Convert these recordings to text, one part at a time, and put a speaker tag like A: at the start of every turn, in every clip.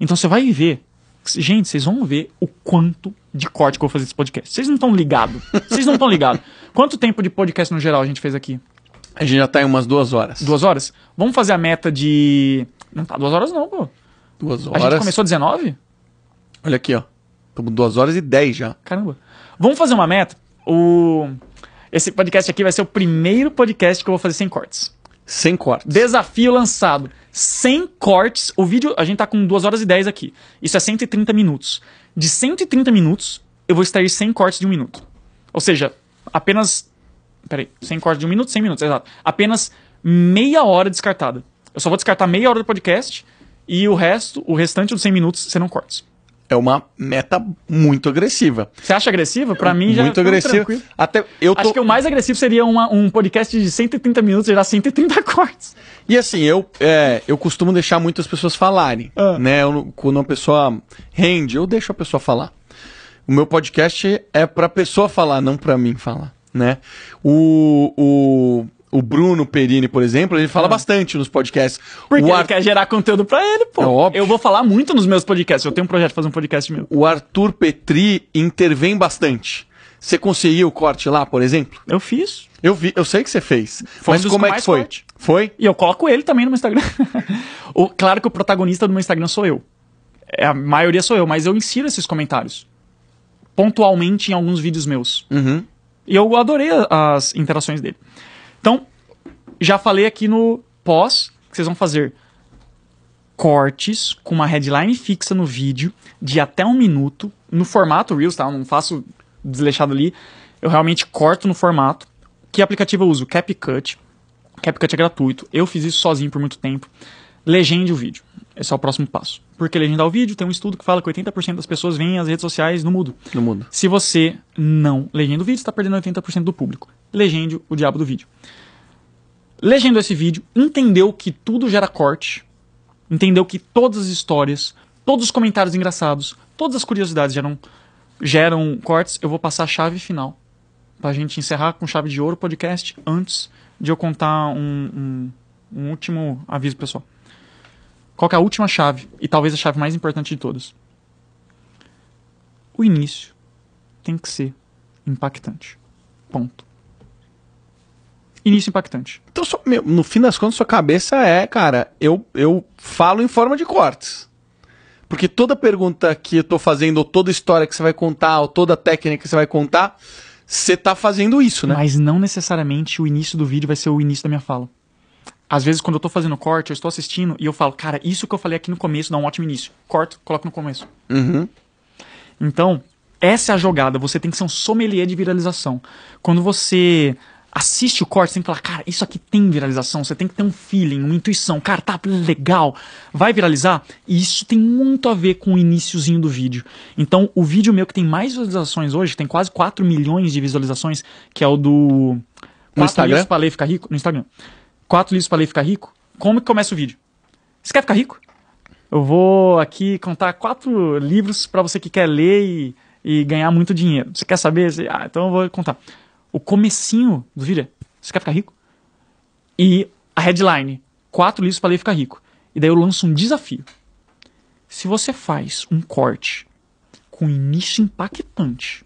A: Então você vai ver. Gente, vocês vão ver o quanto de corte que eu vou fazer esse podcast. Vocês não estão ligados. Vocês não estão ligados. Quanto tempo de podcast no geral a gente fez aqui? A gente já tá em umas duas horas. Duas horas? Vamos fazer a meta de. Não tá duas horas, não, pô. Duas horas. A gente começou 19? Olha aqui, ó. Estamos duas horas e dez já. Caramba. Vamos fazer uma meta? O... Esse podcast aqui vai ser o primeiro podcast que eu vou fazer sem cortes. Sem cortes. Desafio lançado. Sem cortes. O vídeo, a gente tá com 2 horas e 10 aqui. Isso é 130 minutos. De 130 minutos, eu vou extrair 100 cortes de um minuto. Ou seja, apenas. Peraí, 100 cortes de um minuto, 100 minutos, exato. Apenas meia hora descartada. Eu só vou descartar meia hora do podcast e o resto, o restante dos 100 minutos serão cortes é uma meta
B: muito agressiva.
A: Você acha agressiva? Para mim já Muito agressivo. Tranquilo. Até eu tô... Acho que o mais agressivo seria uma, um podcast de 130 minutos gerar 130 cortes.
B: E assim, eu, é, eu costumo deixar muitas pessoas falarem, ah. né? Eu, quando uma pessoa rende, eu deixo a pessoa falar. O meu podcast é para pessoa falar, não para mim falar, né? O, o o Bruno Perini, por exemplo, ele fala ah. bastante nos podcasts. Porque o ele Ar... quer gerar conteúdo para ele, pô. É óbvio. Eu vou falar muito nos meus podcasts. Eu tenho um projeto de fazer um podcast meu. O Arthur Petri intervém bastante. Você conseguiu o corte lá, por exemplo? Eu fiz. Eu vi, eu sei que você fez. Foi mas um como é que foi? Corte. Foi? E eu coloco ele também no meu Instagram.
A: o, claro que o protagonista do meu Instagram sou eu. É, a maioria sou eu, mas eu insiro esses comentários. Pontualmente em alguns vídeos meus. Uhum. E eu adorei as interações dele. Então, já falei aqui no pós que vocês vão fazer cortes com uma headline fixa no vídeo de até um minuto, no formato Reels, tá? Eu não faço desleixado ali. Eu realmente corto no formato. Que aplicativo eu uso? CapCut. CapCut é gratuito. Eu fiz isso sozinho por muito tempo. Legende o vídeo. Esse é o próximo passo. Porque legendar o vídeo, tem um estudo que fala que 80% das pessoas veem as redes sociais no mudo. No mundo. Se você não legenda o vídeo, está perdendo 80% do público. Legende o diabo do vídeo. Legendo esse vídeo, entendeu que tudo gera corte, entendeu que todas as histórias, todos os comentários engraçados, todas as curiosidades geram, geram cortes. Eu vou passar a chave final pra gente encerrar com chave de ouro o podcast antes de eu contar um, um, um último aviso pessoal. Qual é a última chave? E talvez a chave mais importante de todas. O início tem que ser impactante. Ponto.
B: Início impactante. Então, meu, no fim das contas, sua cabeça é, cara, eu, eu falo em forma de cortes. Porque toda pergunta que eu tô fazendo, ou toda história que você vai contar, ou toda técnica que você vai contar, você tá fazendo isso, né? Mas
A: não necessariamente o início do vídeo vai ser o início da minha fala
B: às vezes, quando eu tô fazendo corte, eu estou
A: assistindo e eu falo, cara, isso que eu falei aqui no começo dá um ótimo início. Corto, coloco no começo. Uhum. Então, essa é a jogada. Você tem que ser um sommelier de viralização. Quando você assiste o corte, você tem que falar, cara, isso aqui tem viralização. Você tem que ter um feeling, uma intuição. Cara, tá legal. Vai viralizar? E isso tem muito a ver com o iníciozinho do vídeo. Então, o vídeo meu que tem mais visualizações hoje, tem quase 4 milhões de visualizações, que é o do... No Instagram? Falei, ficar rico. No Instagram quatro livros para ler e ficar rico, como que começa o vídeo? Você quer ficar rico? Eu vou aqui contar quatro livros para você que quer ler e, e, ganhar muito dinheiro. Você quer saber? ah, então eu vou contar. O comecinho do vídeo é, você quer ficar rico? E a headline, quatro livros para ler e ficar rico. E daí eu lanço um desafio. Se você faz um corte com início impactante,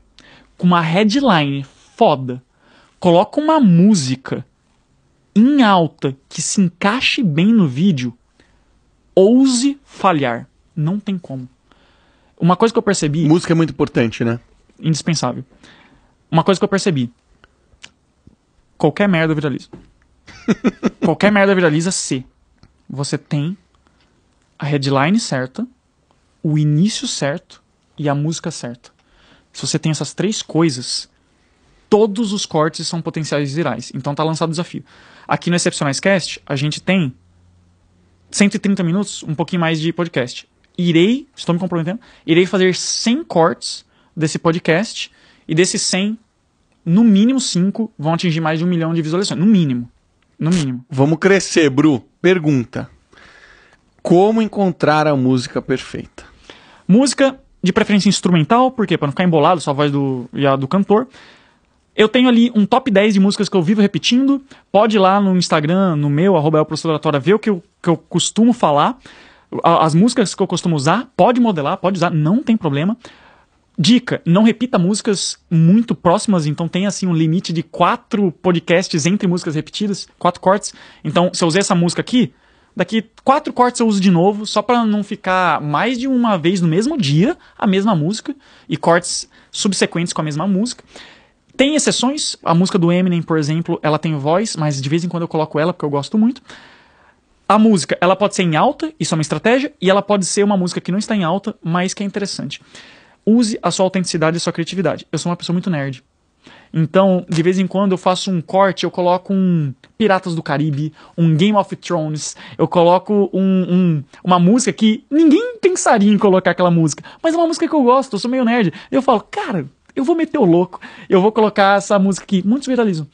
A: com uma headline foda, coloca uma música em alta que se encaixe bem no vídeo, ouse falhar. Não tem como. Uma coisa que eu percebi. Música é muito importante, né? Indispensável. Uma coisa que eu percebi. Qualquer merda viraliza. qualquer merda viraliza se você tem a headline certa, o início certo e a música certa. Se você tem essas três coisas, todos os cortes são potenciais virais. Então tá lançado o desafio. Aqui no Excepcionais Cast, a gente tem 130 minutos, um pouquinho mais de podcast. Irei, estou me comprometendo, irei fazer 100 cortes desse podcast e desses 100, no mínimo 5 vão atingir mais de um milhão de visualizações. No mínimo.
B: No mínimo. Vamos crescer, Bru. Pergunta: Como encontrar a música perfeita? Música de preferência
A: instrumental, porque para não ficar embolado só a voz do, e a do cantor. Eu tenho ali um top 10 de músicas que eu vivo repetindo. Pode ir lá no Instagram, no meu, arroba ver o que eu, que eu costumo falar. As músicas que eu costumo usar, pode modelar, pode usar, não tem problema. Dica: não repita músicas muito próximas, então tem assim um limite de quatro podcasts entre músicas repetidas, quatro cortes. Então, se eu usei essa música aqui, daqui quatro cortes eu uso de novo, só para não ficar mais de uma vez no mesmo dia a mesma música e cortes subsequentes com a mesma música. Tem exceções, a música do Eminem, por exemplo, ela tem voz, mas de vez em quando eu coloco ela porque eu gosto muito. A música, ela pode ser em alta, isso é uma estratégia, e ela pode ser uma música que não está em alta, mas que é interessante. Use a sua autenticidade e a sua criatividade. Eu sou uma pessoa muito nerd. Então, de vez em quando eu faço um corte, eu coloco um Piratas do Caribe, um Game of Thrones, eu coloco um, um, uma música que ninguém pensaria em colocar aquela música, mas é uma música que eu gosto, eu sou meio nerd. Eu falo, cara, eu vou meter o louco, eu vou colocar essa música aqui, muitos viralizam.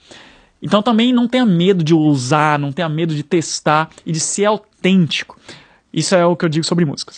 A: Então também não tenha medo de usar, não tenha medo de testar e de ser autêntico. Isso é o que eu digo sobre músicas.